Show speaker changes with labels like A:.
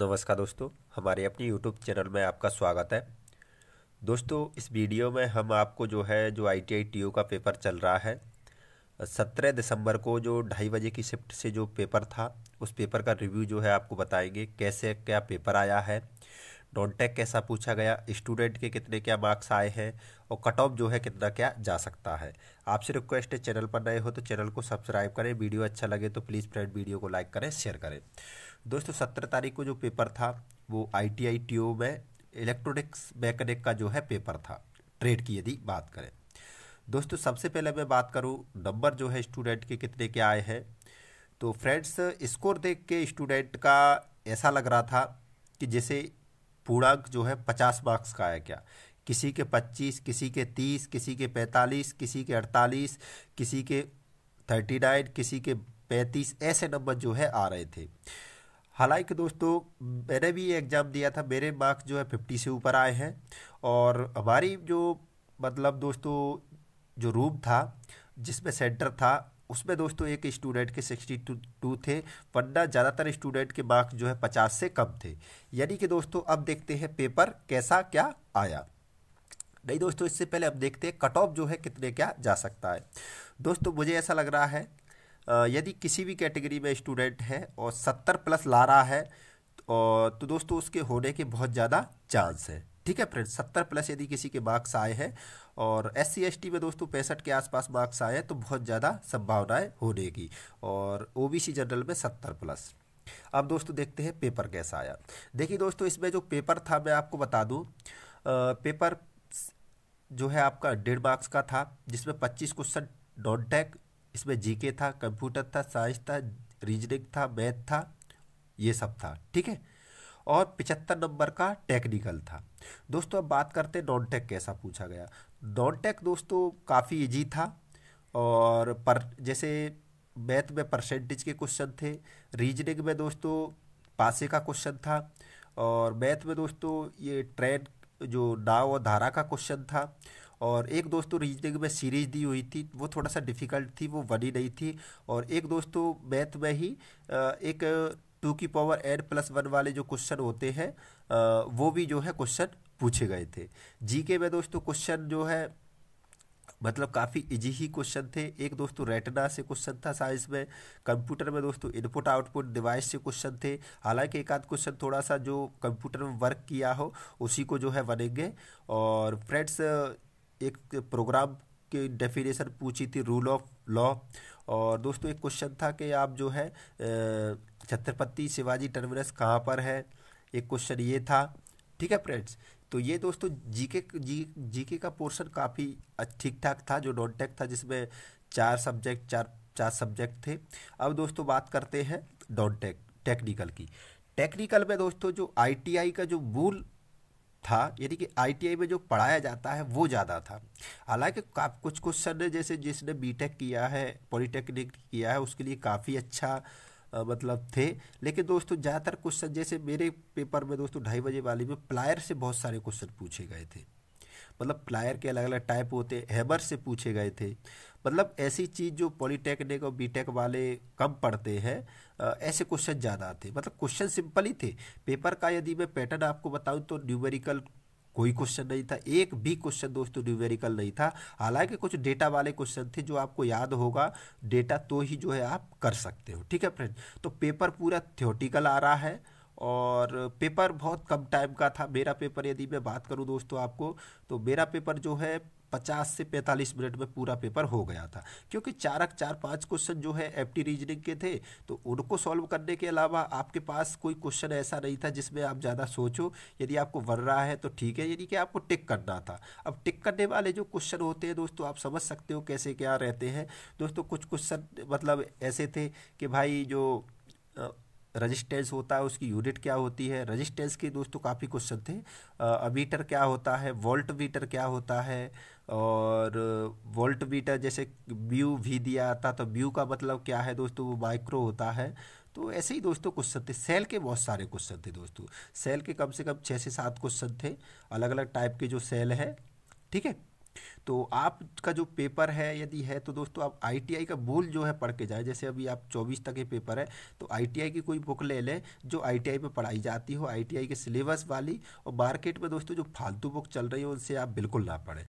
A: नमस्कार दोस्तों हमारे अपने YouTube चैनल में आपका स्वागत है दोस्तों इस वीडियो में हम आपको जो है जो आई टी का पेपर चल रहा है सत्रह दिसंबर को जो ढाई बजे की शिफ्ट से जो पेपर था उस पेपर का रिव्यू जो है आपको बताएंगे कैसे क्या पेपर आया है नॉन कैसा पूछा गया स्टूडेंट के कितने क्या मार्क्स आए हैं और कट ऑफ जो है कितना क्या जा सकता है आपसे रिक्वेस्ट है चैनल पर नए हो तो चैनल को सब्सक्राइब करें वीडियो अच्छा लगे तो प्लीज़ फ्रेंड वीडियो को लाइक करें शेयर करें दोस्तों सत्रह तारीख को जो पेपर था वो I T I T O में इलेक्ट्रॉनिक्स मैकेनिक का जो है पेपर था ट्रेड की यदि बात करें दोस्तों सबसे पहले मैं बात करूँ नंबर जो है स्टूडेंट के कितने के आए हैं तो फ्रेंड्स स्कोर देख के स्टूडेंट का ऐसा लग रहा था कि जैसे पूरा जो है पचास मार्क्स का है क्या किसी के पच्चीस किसी के तीस किसी के पैंतालीस किसी के अड़तालीस किसी के थर्टी नाइन किसी के पैंतीस ऐसे नंबर जो है आ रहे थे हालांकि दोस्तों मैंने भी एग्ज़ाम दिया था मेरे मार्क्स जो है फिफ्टी से ऊपर आए हैं और हमारी जो मतलब दोस्तों जो रूम था जिसमें सेंटर था उसमें दोस्तों एक स्टूडेंट के सिक्सटी टू टू थे वरना ज़्यादातर स्टूडेंट के मार्क्स जो है पचास से कम थे यानी कि दोस्तों अब देखते हैं पेपर कैसा क्या आया नहीं दोस्तों इससे पहले अब देखते हैं कट ऑफ जो है कितने क्या जा सकता है दोस्तों मुझे ऐसा लग रहा है यदि किसी भी कैटेगरी में स्टूडेंट है और सत्तर प्लस ला रहा है तो, तो दोस्तों उसके होने के बहुत ज़्यादा चांस है ठीक है फ्रेंड सत्तर प्लस यदि किसी के मार्क्स आए हैं और एस सी एस टी में दोस्तों पैंसठ के आसपास मार्क्स आए हैं तो बहुत ज़्यादा संभावनाएं होने की और ओ बी सी जनरल में सत्तर प्लस अब दोस्तों देखते हैं पेपर कैसा आया देखिए दोस्तों इसमें जो पेपर था मैं आपको बता दूँ पेपर जो है आपका डेढ़ मार्क्स का था जिसमें पच्चीस क्वेश्चन डॉट टैक इसमें जीके था कंप्यूटर था साइंस था रीजनिंग था मैथ था ये सब था ठीक है और पिचहत्तर नंबर का टेक्निकल था दोस्तों अब बात करते हैं नॉन टेक कैसा पूछा गया नॉन टेक दोस्तों काफ़ी ईजी था और पर जैसे मैथ में परसेंटेज के क्वेश्चन थे रीजनिंग में दोस्तों पासे का क्वेश्चन था और मैथ में दोस्तों ये ट्रेन जो नाव और धारा का क्वेश्चन था और एक दोस्तों रीजनिंग में सीरीज दी हुई थी वो थोड़ा सा डिफ़िकल्ट थी वो बनी नहीं थी और एक दोस्तों मैथ में ही एक टू की पावर एड प्लस वन वाले जो क्वेश्चन होते हैं वो भी जो है क्वेश्चन पूछे गए थे जीके में दोस्तों क्वेश्चन जो है मतलब काफ़ी इजी ही क्वेश्चन थे एक दोस्तों रेटना से क्वेश्चन था साइंस में कंप्यूटर में दोस्तों इनपुट आउटपुट डिवाइस से क्वेश्चन थे हालांकि एक आध क्वेश्चन थोड़ा सा जो कंप्यूटर में वर्क किया हो उसी को जो है बनेंगे और फ्रेंड्स एक प्रोग्राम की डेफिनेशन पूछी थी रूल ऑफ लॉ और दोस्तों एक क्वेश्चन था कि आप जो है छत्रपति शिवाजी टर्मिनस कहाँ पर है एक क्वेश्चन ये था ठीक है फ्रेंड्स तो ये दोस्तों जीके जी जीके का पोर्शन काफ़ी ठीक ठाक था जो नॉन टेक था जिसमें चार सब्जेक्ट चार चार सब्जेक्ट थे अब दोस्तों बात करते हैं नॉन टेक टेक्निकल की टेक्निकल में दोस्तों जो आईटीआई का जो मूल था यानी कि आईटीआई में जो पढ़ाया जाता है वो ज़्यादा था हालांकि कुछ क्वेश्चन जैसे जिसने बीटेक किया है पॉलीटेक्निक किया है उसके लिए काफ़ी अच्छा मतलब थे लेकिन दोस्तों ज़्यादातर क्वेश्चन जैसे मेरे पेपर में दोस्तों ढाई बजे वाले में प्लायर से बहुत सारे क्वेश्चन पूछे गए थे मतलब प्लायर के अलग अलग टाइप होते हैबर से पूछे गए थे मतलब ऐसी चीज़ जो पॉलीटेक्निक और बीटेक वाले कम पढ़ते हैं ऐसे क्वेश्चन ज़्यादा थे मतलब क्वेश्चन सिंपल ही थे पेपर का यदि मैं पैटर्न आपको बताऊँ तो न्यूमेरिकल कोई क्वेश्चन नहीं था एक भी क्वेश्चन दोस्तों न्यूमेरिकल नहीं था हालांकि कुछ डेटा वाले क्वेश्चन थे जो आपको याद होगा डेटा तो ही जो है आप कर सकते हो ठीक है फ्रेंड तो पेपर पूरा थ्योटिकल आ रहा है और पेपर बहुत कम टाइम का था मेरा पेपर यदि मैं बात करूँ दोस्तों आपको तो मेरा पेपर जो है पचास से पैंतालीस मिनट में पूरा पेपर हो गया था क्योंकि चारक चार पांच क्वेश्चन जो है टी रीजनिंग के थे तो उनको सॉल्व करने के अलावा आपके पास कोई क्वेश्चन ऐसा नहीं था जिसमें आप ज़्यादा सोचो यदि आपको बन रहा है तो ठीक है यानी कि आपको टिक करना था अब टिक करने वाले जो क्वेश्चन होते हैं दोस्तों आप समझ सकते हो कैसे क्या रहते हैं दोस्तों कुछ क्वेश्चन मतलब ऐसे थे कि भाई जो रजिस्टेंस होता है उसकी यूनिट क्या होती है रजिस्टेंस के दोस्तों तो काफ़ी क्वेश्चन थे अमीटर क्या होता है वोल्ट मीटर क्या होता है और वोल्ट मीटर जैसे ब्यू भी दिया आता तो ब्यू का मतलब क्या है दोस्तों वो माइक्रो होता है तो ऐसे ही दोस्तों क्वेश्चन थे सेल के बहुत सारे क्वेश्चन थे दोस्तों सेल के कम से कम छः से सात क्वेश्चन थे अलग अलग टाइप के जो सेल है ठीक है तो आपका जो पेपर है यदि है तो दोस्तों आप आईटीआई का बोल जो है पढ़ के जाए जैसे अभी आप 24 तक के पेपर है तो आईटीआई की कोई बुक ले लें जो आईटीआई पे पढ़ाई जाती हो आईटीआई के सिलेबस वाली और मार्केट में दोस्तों जो फालतू बुक चल रही है उनसे आप बिल्कुल ना पढ़ें